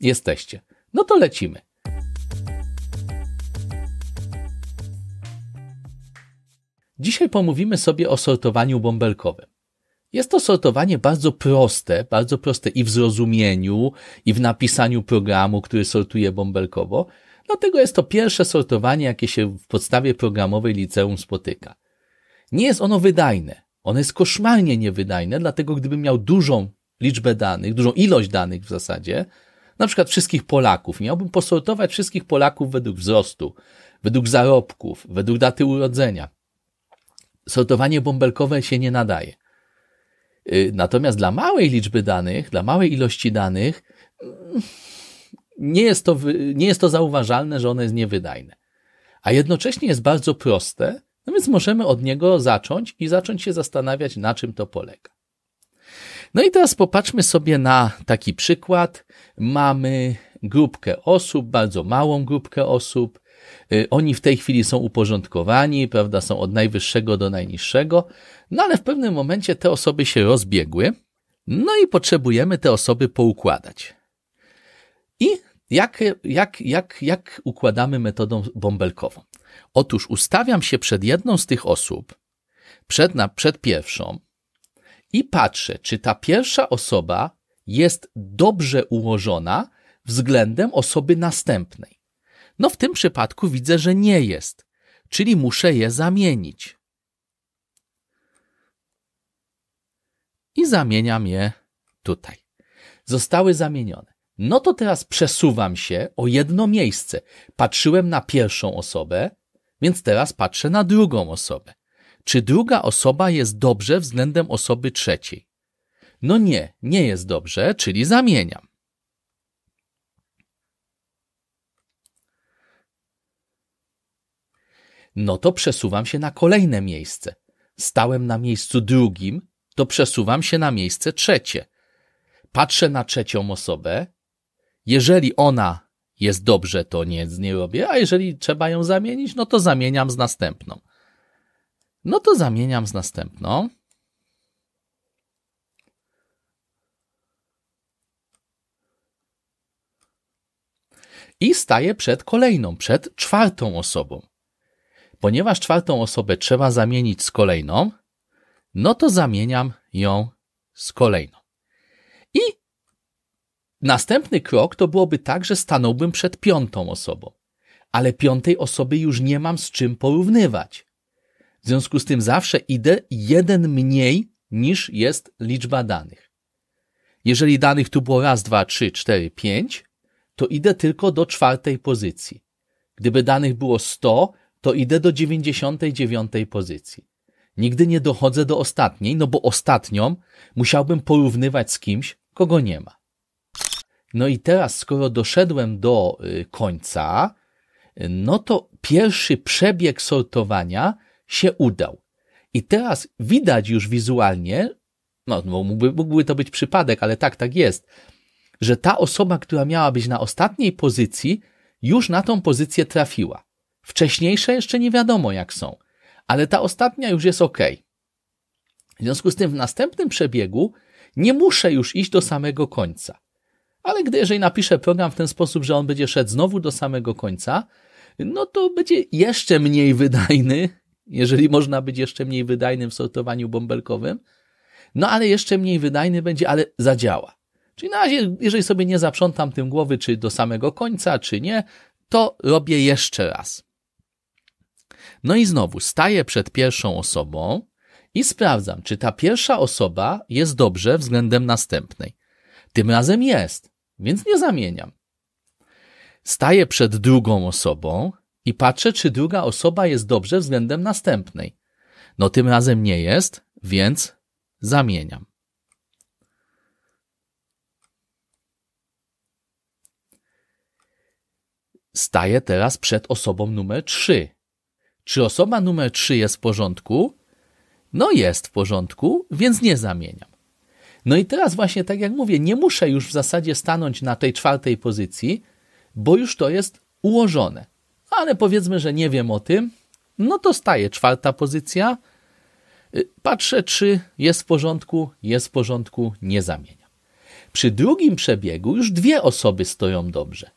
Jesteście. No to lecimy. Dzisiaj pomówimy sobie o sortowaniu bąbelkowym. Jest to sortowanie bardzo proste, bardzo proste i w zrozumieniu, i w napisaniu programu, który sortuje bąbelkowo. Dlatego jest to pierwsze sortowanie, jakie się w podstawie programowej liceum spotyka. Nie jest ono wydajne. Ono jest koszmarnie niewydajne, dlatego gdybym miał dużą liczbę danych, dużą ilość danych w zasadzie, na przykład wszystkich Polaków. Miałbym posortować wszystkich Polaków według wzrostu, według zarobków, według daty urodzenia. Sortowanie bąbelkowe się nie nadaje. Y, natomiast dla małej liczby danych, dla małej ilości danych, mm, nie jest to, nie jest to zauważalne, że ono jest niewydajne. A jednocześnie jest bardzo proste, no więc możemy od niego zacząć i zacząć się zastanawiać, na czym to polega. No i teraz popatrzmy sobie na taki przykład. Mamy grupkę osób, bardzo małą grupkę osób. Y, oni w tej chwili są uporządkowani, prawda, są od najwyższego do najniższego, no ale w pewnym momencie te osoby się rozbiegły, no i potrzebujemy te osoby poukładać. I jak, jak, jak, jak układamy metodą bąbelkową? Otóż ustawiam się przed jedną z tych osób, przed, na, przed pierwszą, i patrzę, czy ta pierwsza osoba jest dobrze ułożona względem osoby następnej. No w tym przypadku widzę, że nie jest, czyli muszę je zamienić. I zamieniam je tutaj. Zostały zamienione. No to teraz przesuwam się o jedno miejsce. Patrzyłem na pierwszą osobę, więc teraz patrzę na drugą osobę czy druga osoba jest dobrze względem osoby trzeciej? No nie, nie jest dobrze, czyli zamieniam. No to przesuwam się na kolejne miejsce. Stałem na miejscu drugim, to przesuwam się na miejsce trzecie. Patrzę na trzecią osobę. Jeżeli ona jest dobrze, to nic nie robię, a jeżeli trzeba ją zamienić, no to zamieniam z następną. No to zamieniam z następną. I staję przed kolejną, przed czwartą osobą. Ponieważ czwartą osobę trzeba zamienić z kolejną, no to zamieniam ją z kolejną. I następny krok to byłoby tak, że stanąłbym przed piątą osobą, ale piątej osoby już nie mam z czym porównywać. W związku z tym zawsze idę jeden mniej niż jest liczba danych. Jeżeli danych tu było raz, dwa, trzy, cztery, pięć, to idę tylko do czwartej pozycji. Gdyby danych było 100, to idę do 99 pozycji. Nigdy nie dochodzę do ostatniej, no bo ostatnią musiałbym porównywać z kimś, kogo nie ma. No i teraz, skoro doszedłem do y, końca, y, no to pierwszy przebieg sortowania się udał. I teraz widać już wizualnie, no, no mógłby, mógłby to być przypadek, ale tak, tak jest, że ta osoba, która miała być na ostatniej pozycji, już na tą pozycję trafiła. Wcześniejsze jeszcze nie wiadomo jak są, ale ta ostatnia już jest ok. W związku z tym w następnym przebiegu nie muszę już iść do samego końca. Ale gdy jeżeli napiszę program w ten sposób, że on będzie szedł znowu do samego końca, no to będzie jeszcze mniej wydajny jeżeli można być jeszcze mniej wydajnym w sortowaniu bąbelkowym, no ale jeszcze mniej wydajny będzie, ale zadziała. Czyli na razie, jeżeli sobie nie zaprzątam tym głowy, czy do samego końca, czy nie, to robię jeszcze raz. No i znowu staję przed pierwszą osobą i sprawdzam, czy ta pierwsza osoba jest dobrze względem następnej. Tym razem jest, więc nie zamieniam. Staję przed drugą osobą i patrzę, czy druga osoba jest dobrze względem następnej. No tym razem nie jest, więc zamieniam. Staję teraz przed osobą numer 3. Czy osoba numer 3 jest w porządku? No jest w porządku, więc nie zamieniam. No i teraz właśnie tak jak mówię, nie muszę już w zasadzie stanąć na tej czwartej pozycji, bo już to jest ułożone ale powiedzmy, że nie wiem o tym, no to staje czwarta pozycja. Y, patrzę, czy jest w porządku, jest w porządku, nie zamieniam. Przy drugim przebiegu już dwie osoby stoją dobrze.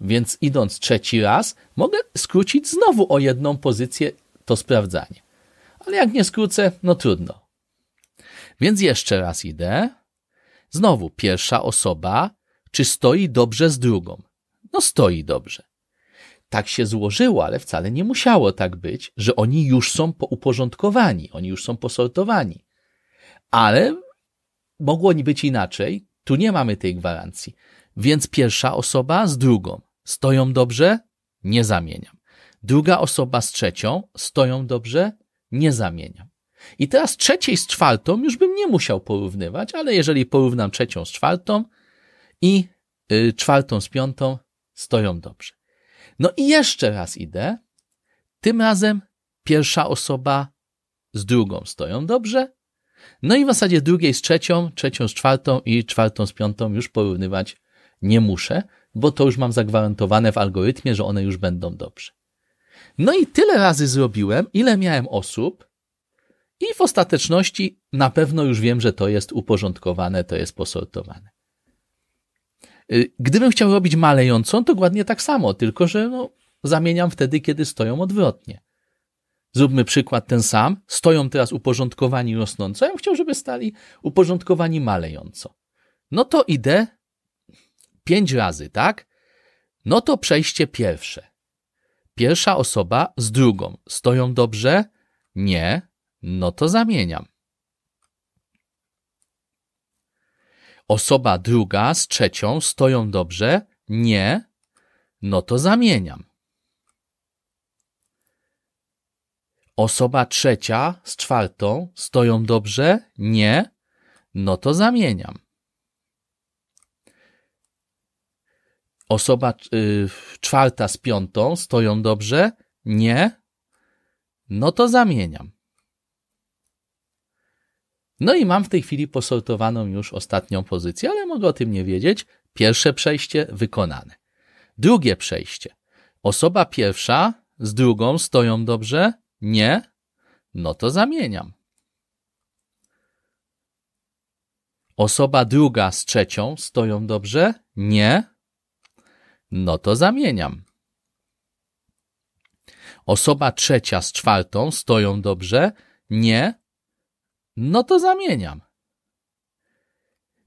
Więc idąc trzeci raz, mogę skrócić znowu o jedną pozycję to sprawdzanie. Ale jak nie skrócę, no trudno. Więc jeszcze raz idę. Znowu pierwsza osoba, czy stoi dobrze z drugą? No stoi dobrze tak się złożyło, ale wcale nie musiało tak być, że oni już są uporządkowani, oni już są posortowani. Ale mogło być inaczej, tu nie mamy tej gwarancji. Więc pierwsza osoba z drugą stoją dobrze, nie zamieniam. Druga osoba z trzecią stoją dobrze, nie zamieniam. I teraz trzeciej z czwartą już bym nie musiał porównywać, ale jeżeli porównam trzecią z czwartą i y, czwartą z piątą, stoją dobrze. No i jeszcze raz idę. Tym razem pierwsza osoba z drugą stoją dobrze. No i w zasadzie drugiej z trzecią, trzecią z czwartą i czwartą z piątą już porównywać nie muszę, bo to już mam zagwarantowane w algorytmie, że one już będą dobrze. No i tyle razy zrobiłem, ile miałem osób, i w ostateczności na pewno już wiem, że to jest uporządkowane, to jest posortowane. Y, gdybym chciał robić malejącą, to dokładnie tak samo, tylko że no, zamieniam wtedy, kiedy stoją odwrotnie. Zróbmy przykład ten sam. Stoją teraz uporządkowani rosnąco. Ja bym chciał, żeby stali uporządkowani malejąco. No to idę pięć razy, tak? No to przejście pierwsze. Pierwsza osoba z drugą. Stoją dobrze? Nie. No to zamieniam. Osoba druga z trzecią stoją dobrze? Nie. No to zamieniam. Osoba trzecia z czwartą stoją dobrze? Nie. No to zamieniam. Osoba y, czwarta z piątą stoją dobrze? Nie. No to zamieniam. No i mam w tej chwili posortowaną już ostatnią pozycję, ale mogę o tym nie wiedzieć. Pierwsze przejście wykonane. Drugie przejście. Osoba pierwsza z drugą stoją dobrze? Nie? No to zamieniam. Osoba druga z trzecią stoją dobrze? Nie? No to zamieniam. Osoba trzecia z czwartą stoją dobrze? Nie? no to zamieniam.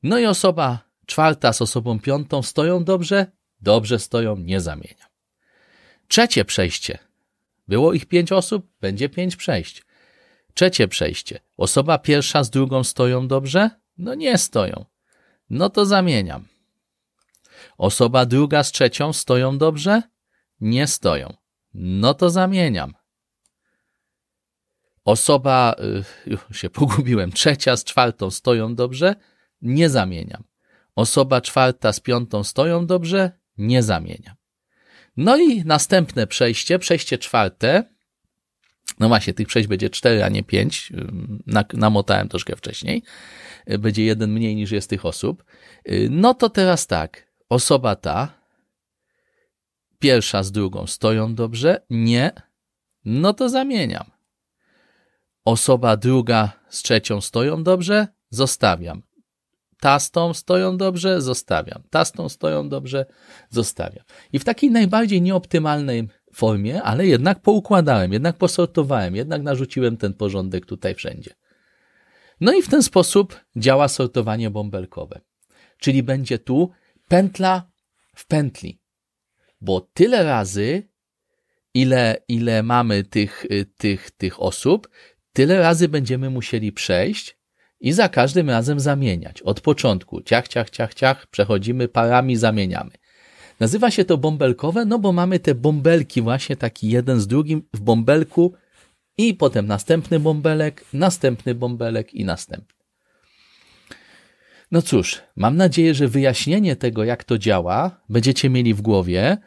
No i osoba czwarta z osobą piątą stoją dobrze, dobrze stoją, nie zamieniam. Trzecie przejście. Było ich pięć osób, będzie pięć przejść. Trzecie przejście. Osoba pierwsza z drugą stoją dobrze? No nie stoją. No to zamieniam. Osoba druga z trzecią stoją dobrze? Nie stoją. No to zamieniam. Osoba, y, już się pogubiłem, trzecia z czwartą stoją dobrze, nie zamieniam. Osoba czwarta z piątą stoją dobrze, nie zamieniam. No i następne przejście, przejście czwarte. No właśnie, tych przejść będzie cztery, a nie pięć. Namotałem troszkę wcześniej. Y, będzie jeden mniej niż jest tych osób. Y, no to teraz tak. Osoba ta, pierwsza z drugą stoją dobrze? Nie. No to zamieniam osoba druga z trzecią stoją dobrze, zostawiam. Ta z tą stoją dobrze, zostawiam. Ta z tą stoją dobrze, zostawiam. I w takiej najbardziej nieoptymalnej formie, ale jednak poukładałem, jednak posortowałem, jednak narzuciłem ten porządek tutaj wszędzie. No i w ten sposób działa sortowanie bąbelkowe. Czyli będzie tu pętla w pętli. Bo tyle razy, ile, ile mamy tych, y, tych, tych osób, tyle razy będziemy musieli przejść i za każdym razem zamieniać. Od początku, ciach, ciach, ciach, ciach, przechodzimy parami, zamieniamy. Nazywa się to bąbelkowe, no bo mamy te bąbelki właśnie taki jeden z drugim w bąbelku i potem następny bąbelek, następny bąbelek i następny. No cóż, mam nadzieję, że wyjaśnienie tego, jak to działa, będziecie mieli w głowie,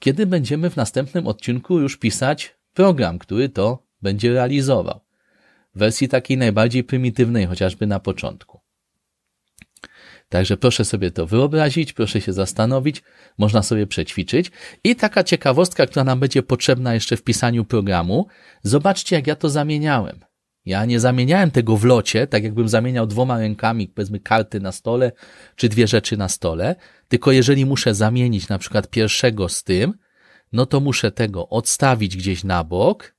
kiedy będziemy w następnym odcinku już pisać program, który to będzie realizował w wersji takiej najbardziej prymitywnej, chociażby na początku. Także proszę sobie to wyobrazić, proszę się zastanowić, można sobie przećwiczyć. I taka ciekawostka, która nam będzie potrzebna jeszcze w pisaniu programu, zobaczcie, jak ja to zamieniałem. Ja nie zamieniałem tego w locie, tak jakbym zamieniał dwoma rękami, powiedzmy, karty na stole, czy dwie rzeczy na stole, tylko jeżeli muszę zamienić na przykład pierwszego z tym, no to muszę tego odstawić gdzieś na bok,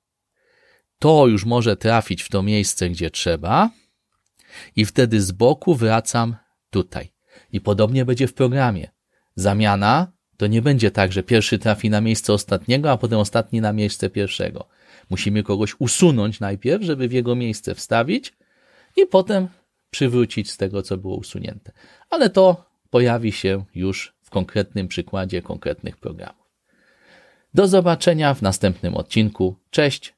to już może trafić w to miejsce, gdzie trzeba, i wtedy z boku wracam tutaj. I podobnie będzie w programie. Zamiana to nie będzie tak, że pierwszy trafi na miejsce ostatniego, a potem ostatni na miejsce pierwszego. Musimy kogoś usunąć najpierw, żeby w jego miejsce wstawić i potem przywrócić z tego, co było usunięte. Ale to pojawi się już w konkretnym przykładzie konkretnych programów. Do zobaczenia w następnym odcinku. Cześć!